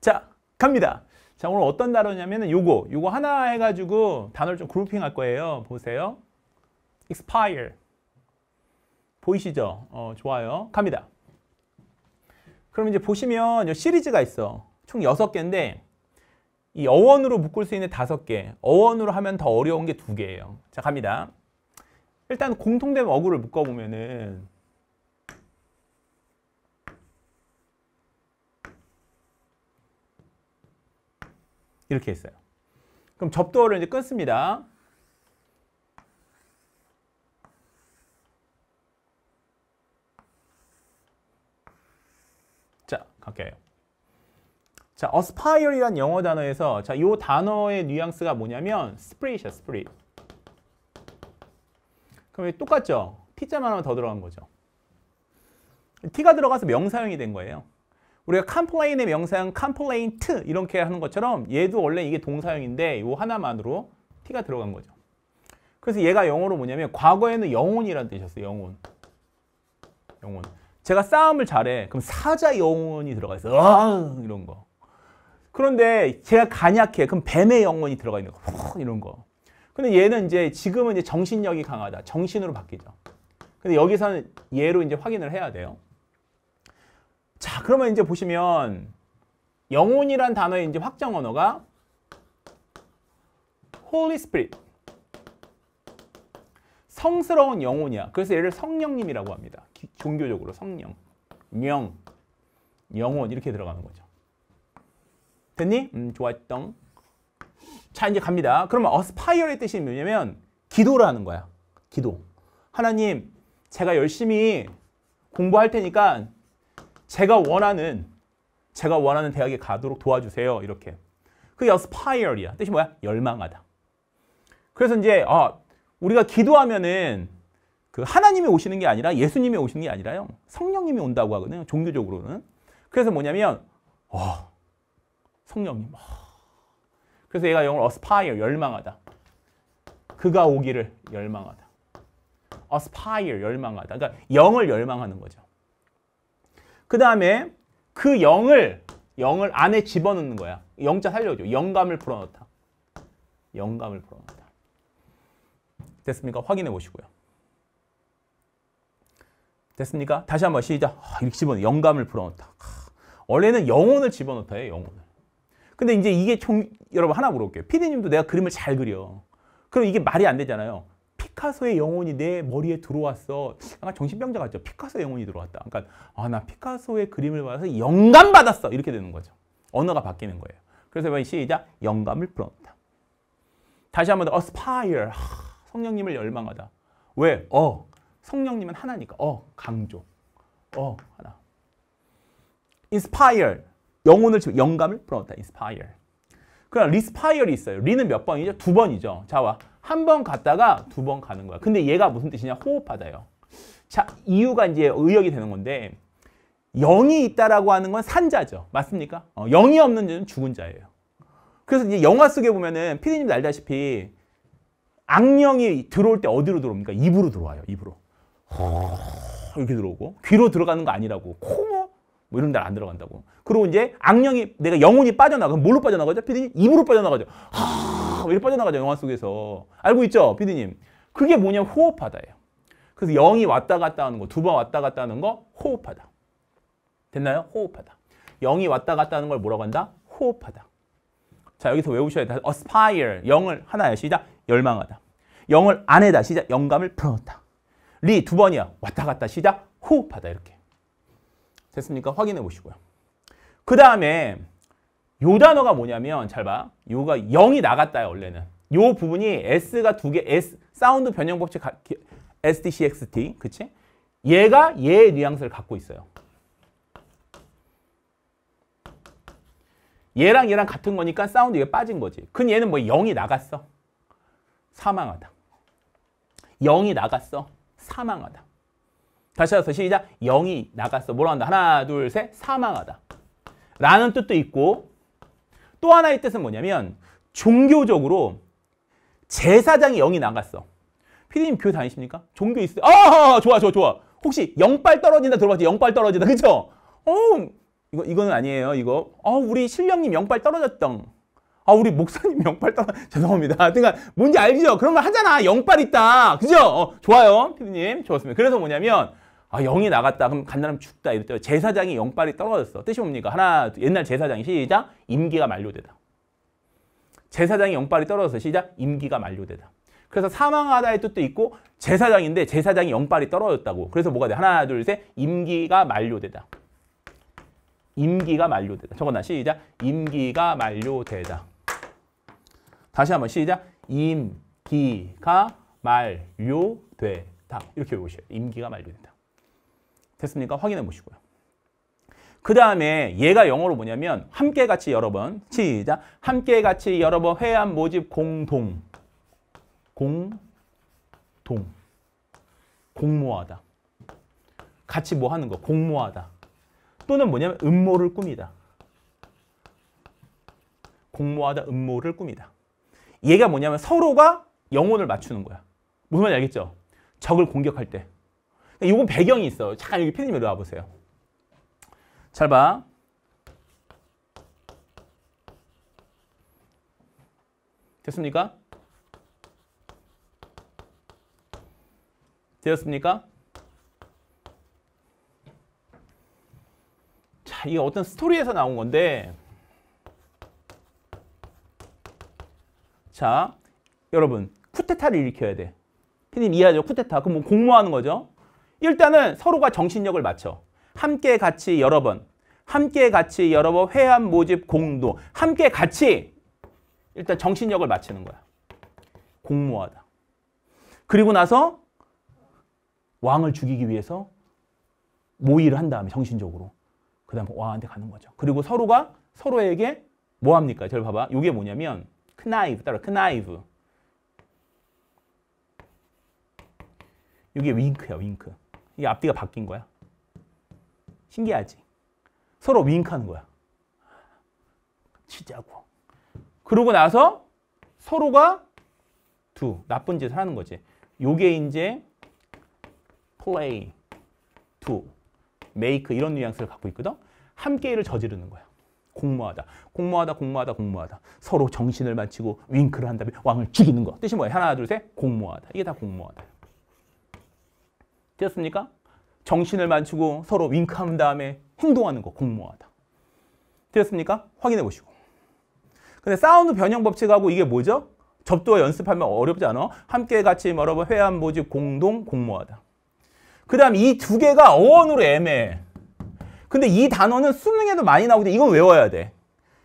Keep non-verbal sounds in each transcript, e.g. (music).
자, 갑니다. 자, 오늘 어떤 단어냐면은 요거, 요거 하나 해가지고 단어를 좀 그룹핑 할 거예요. 보세요. expire. 보이시죠? 어, 좋아요. 갑니다. 그럼 이제 보시면 시리즈가 있어. 총 6개인데 이 어원으로 묶을 수 있는 5개, 어원으로 하면 더 어려운 게 2개예요. 자, 갑니다. 일단 공통된 어구를 묶어보면은 이렇게 했어요. 그럼 접도를 이제 끊습니다. 자, 갈게요. 자, aspire이란 영어 단어에서 자, 이 단어의 뉘앙스가 뭐냐면 스프릿이야, 스프릿. 그럼 똑같죠? T자만 하면 더 들어간 거죠. T가 들어가서 명사형이 된 거예요. 우리가 컴플레인의 명사형 컴플레인트 이렇게 하는 것처럼 얘도 원래 이게 동사형인데 요 하나만으로 t가 들어간 거죠. 그래서 얘가 영어로 뭐냐면 과거에는 영혼이라는 뜻이었어요. 영혼. 영혼. 제가 싸움을 잘해. 그럼 사자 영혼이 들어가 있어. 아, 이런 거. 그런데 제가 간약해. 그럼 뱀의 영혼이 들어가 있는 거. 후, 이런 거. 근데 얘는 이제 지금은 이제 정신력이 강하다. 정신으로 바뀌죠. 근데 여기서는 얘로 이제 확인을 해야 돼요. 자, 그러면 이제 보시면 영혼이란 단어의 이제 확장 언어가 Holy Spirit. 성스러운 영혼이야. 그래서 얘를 성령님이라고 합니다. 종교적으로 성령, 영, 영혼 이렇게 들어가는 거죠. 됐니? 음, 좋았던. 자, 이제 갑니다. 그러면 aspire의 뜻이 뭐냐면 기도라는 거야. 기도. 하나님, 제가 열심히 공부할 테니까 제가 원하는 제가 원하는 대학에 가도록 도와주세요. 이렇게. 그 aspire이야. 뜻이 뭐야? 열망하다. 그래서 이제 아, 우리가 기도하면은 그 하나님이 오시는 게 아니라 예수님이 오시는 게 아니라요. 성령님이 온다고 하거든요. 종교적으로는. 그래서 뭐냐면 어, 성령님. 어. 그래서 얘가 영어로 aspire, 열망하다. 그가 오기를 열망하다. aspire, 열망하다. 그러니까 영을 열망하는 거죠. 그 다음에 그 영을 영을 안에 집어넣는 거야. 영자 살려줘. 영감을 불어넣다. 영감을 불어넣다. 됐습니까? 확인해 보시고요. 됐습니까? 다시 한 번 시작. 아, 이렇게 집어넣 영감을 불어넣다. 아, 원래는 영혼을 집어넣다 해. 영혼을. 근데 이제 이게 총 여러분 하나 물어볼게요. 피디님도 내가 그림을 잘 그려. 그럼 이게 말이 안 되잖아요. 피카소의 영혼이 내 머리에 들어왔어. 약간 정신병자 같죠? 피카소의 영혼이 들어왔다. 그러니까 아, 나 피카소의 그림을 봐서 영감 받았어. 이렇게 되는 거죠. 언어가 바뀌는 거예요. 그래서 시작. 영감을 불어넣다. 다시 한 번 더. aspire. 하, 성령님을 열망하다. 왜? 어. 성령님은 하나니까. 어. 강조. 어. 하나. inspire. 영혼을 영감을 불어넣다. inspire. 그럼 리스파이얼이 있어요. 리는 몇 번이죠? 두 번이죠. 자, 와. 한번 갔다가 두 번 가는 거야. 근데 얘가 무슨 뜻이냐? 호흡하다요. 자, 이유가 이제 의역이 되는 건데 영이 있다라고 하는 건 산자죠. 맞습니까? 어, 영이 없는 자는 죽은 자예요. 그래서 이제 영화 속에 보면은 피디님도 알다시피 악령이 들어올 때 어디로 들어옵니까? 입으로 들어와요. 입으로. 허... 이렇게 들어오고 귀로 들어가는 거 아니라고 코뭐 뭐 이런 데 안 들어간다고. 그리고 이제 악령이 내가 영혼이 빠져나가 그 뭘로 빠져나가죠? 피디님 입으로 빠져나가죠. 허... 왜 빠져나가죠? 영화 속에서. 알고 있죠? 피디님. 그게 뭐냐? 호흡하다예요. 그래서 영이 왔다 갔다 하는 거, 두 번 왔다 갔다 하는 거 호흡하다. 됐나요? 호흡하다. 영이 왔다 갔다 하는 걸 뭐라고 한다? 호흡하다. 자, 여기서 외우셔야 돼. aspire, 영을 하나야. 시작. 열망하다. 영을 안에다. 시작. 영감을 불어넣다. 리, 두 번이야. 왔다 갔다. 시작. 호흡하다. 이렇게. 됐습니까? 확인해 보시고요. 그 다음에 요 단어가 뭐냐면 잘 봐. 요가 0이 나갔다 원래는. 요 부분이 S가 두 개, S 사운드 변형 법칙 가, s d CXT, 그치? 얘가 얘의 뉘앙스를 갖고 있어요. 얘랑 얘랑 같은 거니까 사운드 이게 빠진 거지. 근 그 얘는 뭐 0이 나갔어. 사망하다. 0이 나갔어. 사망하다. 다시 해서 시작. 0이 나갔어. 뭐라 한다? 하나, 둘, 셋. 사망하다. 라는 뜻도 있고 또 하나의 뜻은 뭐냐면 종교적으로 제사장이 영이 나갔어. 피디님 교회 다니십니까? 종교 있어요? 아, 아, 아 좋아 좋아 좋아. 혹시 영빨 떨어진다 들어봤지? 영빨 떨어진다 그죠? 어 이거 이거는 아니에요 이거. 아, 우리 신령님 영빨 떨어졌던. 아 우리 목사님 (laughs) 영빨 떨어 (laughs) 죄송합니다. 그러니까 뭔지 알죠? 그런 말 하잖아 영빨 있다 그죠? 어, 좋아요 피디님 좋았습니다. 그래서 뭐냐면 아, 영이 나갔다. 그럼 간나람 죽다. 이랬더니 제사장이 영빨이 떨어졌어. 뜻이 뭡니까? 하나, 옛날 제사장이 시작. 임기가 만료되다. 제사장이 영빨이 떨어졌어 시작. 임기가 만료되다. 그래서 사망하다의 뜻도 있고 제사장인데 제사장이 영빨이 떨어졌다고. 그래서 뭐가 돼? 하나, 둘, 셋. 임기가 만료되다. 임기가 만료되다. 적어놔. 시작. 임기가 만료되다. 다시 한번 시작. 임기가 만료되다. 이렇게 외우셔요. 임기가 만료된다. 됐습니까? 확인해 보시고요. 그 다음에 얘가 영어로 뭐냐면 함께 같이 여러 번 시작 함께 같이 여러 번 회한 모집 공동 공동 공모하다 같이 뭐 하는 거 공모하다 또는 뭐냐면 음모를 꾸미다 공모하다 음모를 꾸미다 얘가 뭐냐면 서로가 영혼을 맞추는 거야 무슨 말인지 알겠죠? 적을 공격할 때 이건 그러니까 배경이 있어. 잠깐 여기 피디님 이리 보세요잘 봐. 됐습니까? 되었습니까? 자, 이게 어떤 스토리에서 나온 건데 자, 여러분 쿠데타를 일으켜야 돼. 피님 이해하죠? 쿠데타. 그럼 뭐 공모하는 거죠? 일단은 서로가 정신력을 맞춰. 함께 같이 여러 번, 함께 같이 여러 번 회합 모집 공도, 함께 같이 일단 정신력을 맞추는 거야. 공모하다. 그리고 나서 왕을 죽이기 위해서 모의를 한 다음에 정신적으로 그 다음에 왕한테 가는 거죠. 그리고 서로가 서로에게 뭐 합니까? 절 봐봐. 이게 뭐냐면 크나이브 따라 크나이브. 이게 윙크야 윙크. 이게 앞뒤가 바뀐 거야. 신기하지? 서로 윙크하는 거야. 치자고. 그러고 나서 서로가 두 나쁜 짓을 하는 거지. 요게 이제 play, to, make 이런 뉘앙스를 갖고 있거든. 함께 일을 저지르는 거야. 공모하다, 공모하다, 공모하다, 공모하다. 서로 정신을 맞추고 윙크를 한 다음에 왕을 죽이는 거. 뜻이 뭐야? 하나, 둘, 셋, 공모하다. 이게 다 공모하다. 됐습니까? 정신을 맞추고 서로 윙크한 다음에 행동하는 거 공모하다. 됐습니까? 확인해 보시고. 근데 사운드 변형 법칙하고 이게 뭐죠? 접두어 연습하면 어렵지 않아? 함께 같이 여러분 회한 보지 공동 공모하다. 그 다음 이 두 개가 어원으로 애매해. 근데 이 단어는 수능에도 많이 나오는데 이건 외워야 돼.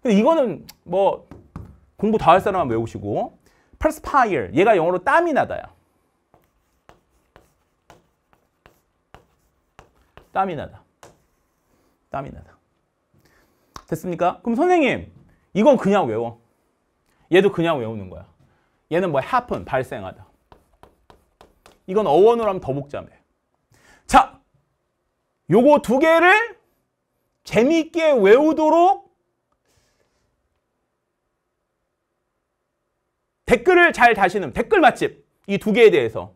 근데 이거는 뭐 공부 다 할 사람만 외우시고 perspire 얘가 영어로 땀이 나다야. 땀이 나다. 땀이 나다. 됐습니까? 그럼 선생님 이건 그냥 외워. 얘도 그냥 외우는 거야. 얘는 뭐 happen, 발생하다. 이건 어원으로 하면 더 복잡해. 자, 요거 두 개를 재미있게 외우도록 댓글을 잘 다시는 댓글 맛집 이 두 개에 대해서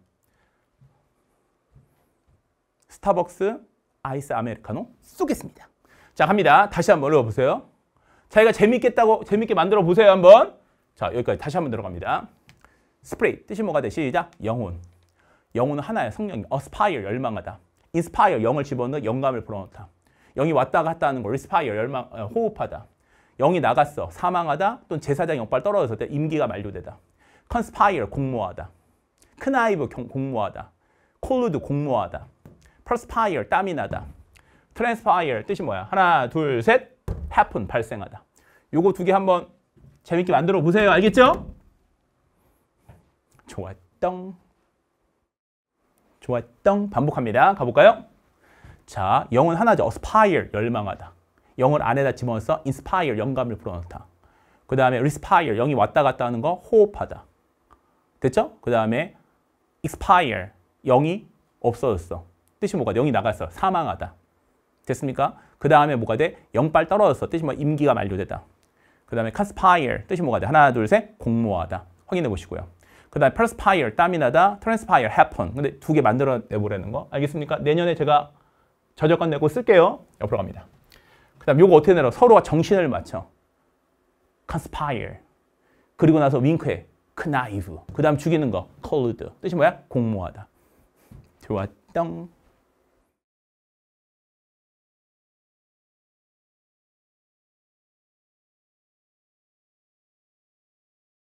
스타벅스 아이스 아메리카노 쏘겠습니다. 자, 갑니다. 다시 한번 읽어보세요. 자기가 재밌겠다고, 재밌게 만들어 보세요, 한번. 자, 여기까지 다시 한번 들어갑니다. 스프레이, 뜻이 뭐가 돼? 시작. 영혼. 영혼은 하나야, 성령. 어스파이어, 열망하다. 인스파이어, 영을 집어넣어 영감을 불어넣다. 영이 왔다 갔다 하는 걸 인스파이어, 열망, 어, 호흡하다. 영이 나갔어, 사망하다, 또는 제사장 역발 떨어졌을 때 임기가 만료되다. 컨스파이어, 공모하다. 큰아이브, 공모하다. 콜루드, 공모하다. perspire, 땀이 나다. transpire, 뜻이 뭐야? 하나, 둘, 셋, happen, 발생하다. 요거 두 개 한번 재밌게 만들어 보세요. 알겠죠? 좋았던 좋았던 반복합니다. 가볼까요? 자, 영은 하나죠. aspire, 열망하다. 영을 안에다 집어넣어서 inspire, 영감을 불어넣다. 그 다음에 respire, 영이 왔다 갔다 하는 거 호흡하다. 됐죠? 그 다음에 expire, 영이 없어졌어. 뜻이 뭐가 돼? 영이 나갔어. 사망하다. 됐습니까? 그 다음에 뭐가 돼? 영빨 떨어졌어. 뜻이 뭐 임기가 만료되다. 그 다음에 conspire 뜻이 뭐가 돼? 하나 둘셋 공모하다. 확인해 보시고요. 그 다음에 perspire 땀이 나다. transpire happen. 근데 두 개 만들어내 보라는 거 알겠습니까? 내년에 제가 저작권 내고 쓸게요. 옆으로 갑니다. 그 다음 요거 어떻게 내려? 서로가 정신을 맞춰. conspire 그리고 나서 윙크해. knife 그 다음 죽이는 거 collude 뜻이 뭐야? 공모하다. 좋았던